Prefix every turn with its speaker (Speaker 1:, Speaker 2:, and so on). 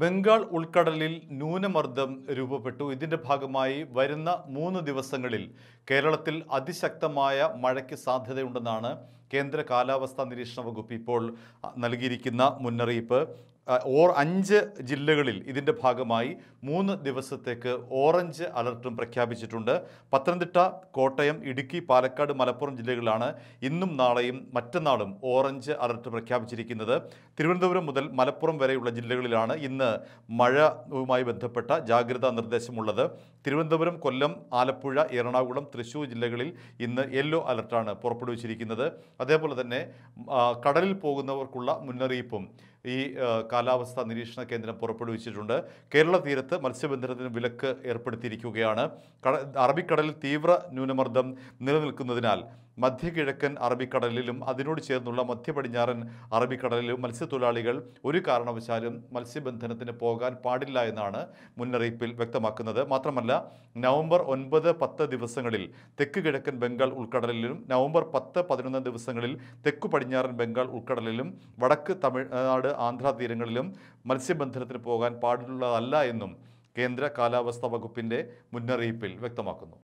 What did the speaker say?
Speaker 1: ബംഗാൾ ഉൾക്കടലിൽ ന്യൂനമർദ്ദം രൂപപ്പെട്ടു ഇതിന്റെ ഭാഗമായി വരുന്ന മൂന്ന് ദിവസങ്ങളിൽ കേരളത്തിൽ അതിശക്തമായ മഴയ്ക്ക് സാധ്യതയുണ്ടെന്നാണ് കേന്ദ്ര കാലാവസ്ഥാ നിരീക്ഷണ വകുപ്പ് ഇപ്പോൾ നൽകിയിരിക്കുന്ന മുന്നറിയിപ്പ് ഓർ അഞ്ച് ജില്ലകളിൽ ഇതിൻ്റെ ഭാഗമായി മൂന്ന് ദിവസത്തേക്ക് ഓറഞ്ച് അലർട്ടും പ്രഖ്യാപിച്ചിട്ടുണ്ട് പത്തനംതിട്ട കോട്ടയം ഇടുക്കി പാലക്കാട് മലപ്പുറം ജില്ലകളിലാണ് ഇന്നും നാളെയും മറ്റന്നാളും ഓറഞ്ച് അലർട്ട് പ്രഖ്യാപിച്ചിരിക്കുന്നത് തിരുവനന്തപുരം മുതൽ മലപ്പുറം വരെയുള്ള ജില്ലകളിലാണ് ഇന്ന് മഴയുമായി ബന്ധപ്പെട്ട ജാഗ്രതാ നിർദ്ദേശമുള്ളത് തിരുവനന്തപുരം കൊല്ലം ആലപ്പുഴ എറണാകുളം തൃശ്ശൂർ ജില്ലകളിൽ ഇന്ന് യെല്ലോ അലർട്ടാണ് പുറപ്പെടുവിച്ചിരിക്കുന്നത് അതേപോലെ തന്നെ കടലിൽ പോകുന്നവർക്കുള്ള മുന്നറിയിപ്പും ഈ കാലാവസ്ഥാ നിരീക്ഷണ കേന്ദ്രം പുറപ്പെടുവിച്ചിട്ടുണ്ട് കേരള തീരത്ത് മത്സ്യബന്ധനത്തിന് വിലക്ക് ഏർപ്പെടുത്തിയിരിക്കുകയാണ് അറബിക്കടലിൽ തീവ്ര ന്യൂനമർദ്ദം നിലനിൽക്കുന്നതിനാൽ മധ്യകിഴക്കൻ അറബിക്കടലിലും അതിനോട് ചേർന്നുള്ള മധ്യപടിഞ്ഞാറൻ അറബിക്കടലിലും മത്സ്യത്തൊഴിലാളികൾ ഒരു കാരണവശാലും മത്സ്യബന്ധനത്തിന് പോകാൻ പാടില്ല എന്നാണ് മുന്നറിയിപ്പിൽ വ്യക്തമാക്കുന്നത് മാത്രമല്ല നവംബർ ഒൻപത് പത്ത് ദിവസങ്ങളിൽ തെക്ക് കിഴക്കൻ ബംഗാൾ ഉൾക്കടലിലും നവംബർ പത്ത് പതിനൊന്ന് ദിവസങ്ങളിൽ തെക്കു പടിഞ്ഞാറൻ ബംഗാൾ ഉൾക്കടലിലും വടക്ക് തമിഴ്നാട് ആന്ധ്രാ തീരങ്ങളിലും മത്സ്യബന്ധനത്തിന് പോകാൻ പാടുള്ളതല്ല എന്നും കേന്ദ്ര കാലാവസ്ഥാ വകുപ്പിൻ്റെ മുന്നറിയിപ്പിൽ വ്യക്തമാക്കുന്നു